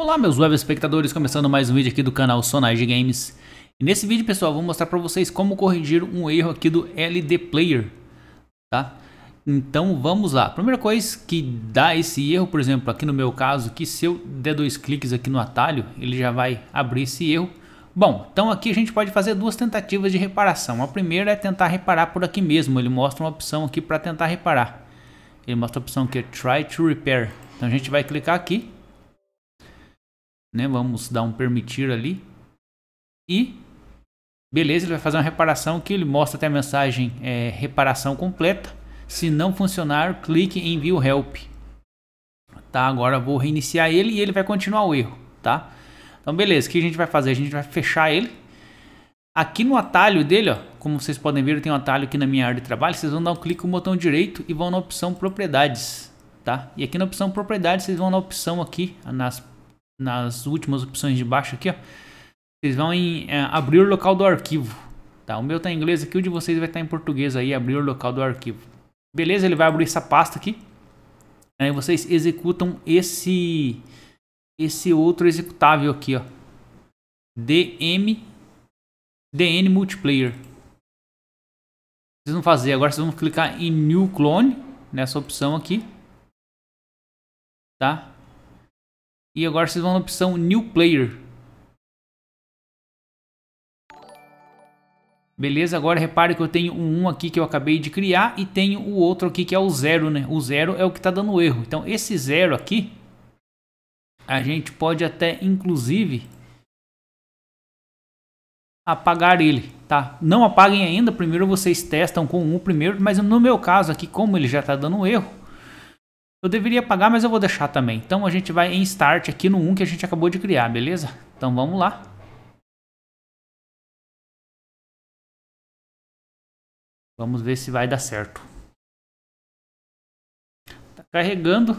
Olá meus web espectadores, começando mais um vídeo aqui do canal Sonage Games. E nesse vídeo pessoal, vou mostrar para vocês como corrigir um erro aqui do LD Player, tá? Então vamos lá. Primeira coisa que dá esse erro, por exemplo, aqui no meu caso, que se eu der dois cliques aqui no atalho, ele já vai abrir esse erro. Bom, então aqui a gente pode fazer duas tentativas de reparação. A primeira é tentar reparar por aqui mesmo, ele mostra uma opção aqui para tentar reparar. Ele mostra a opção que é Try to Repair. Então a gente vai clicar aqui né? Vamos dar um permitir ali. E beleza, ele vai fazer uma reparação que ele mostra até a mensagem é, reparação completa. Se não funcionar, clique em View Help. Tá, agora vou reiniciar ele e ele vai continuar o erro, tá? Então beleza, o que a gente vai fazer? A gente vai fechar ele. Aqui no atalho dele, ó, como vocês podem ver, eu tenho um atalho aqui na minha área de trabalho. Vocês vão dar um clique com o botão direito e vão na opção propriedades, tá? E aqui na opção propriedades, vocês vão na opção aqui, nas nas últimas opções de baixo aqui, ó. Vocês vão em é, abrir o local do arquivo, tá? O meu tá em inglês aqui, o de vocês vai estar tá em português aí, abrir o local do arquivo. Beleza, ele vai abrir essa pasta aqui. Aí vocês executam esse esse outro executável aqui, ó. DM DN multiplayer. Vocês vão fazer, agora vocês vão clicar em new clone nessa opção aqui. Tá? E agora vocês vão na opção New Player. Beleza, agora repare que eu tenho um 1 aqui que eu acabei de criar e tenho o outro aqui que é o 0, né? O 0 é o que está dando erro. Então esse 0 aqui, a gente pode até inclusive apagar ele, tá? Não apaguem ainda, primeiro vocês testam com um primeiro, mas no meu caso aqui, como ele já está dando erro, eu deveria pagar, mas eu vou deixar também. Então a gente vai em Start aqui no 1 que a gente acabou de criar, beleza? Então vamos lá. Vamos ver se vai dar certo. Tá carregando.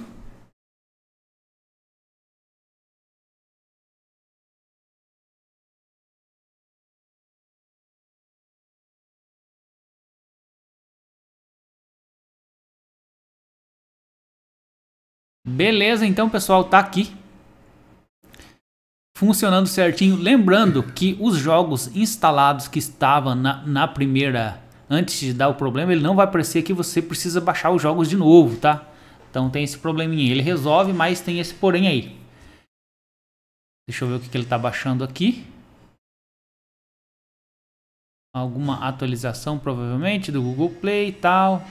Beleza, então, pessoal, tá aqui. Funcionando certinho. Lembrando que os jogos instalados que estavam na, na primeira... Antes de dar o problema, ele não vai aparecer que você precisa baixar os jogos de novo, tá? Então tem esse probleminha. Ele resolve, mas tem esse porém aí. Deixa eu ver o que, que ele está baixando aqui. Alguma atualização, provavelmente, do Google Play e tal.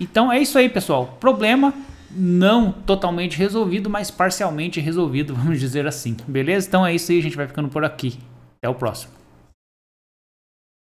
Então é isso aí, pessoal. Problema não totalmente resolvido, mas parcialmente resolvido, vamos dizer assim. Beleza? Então é isso aí, a gente vai ficando por aqui. Até o próximo.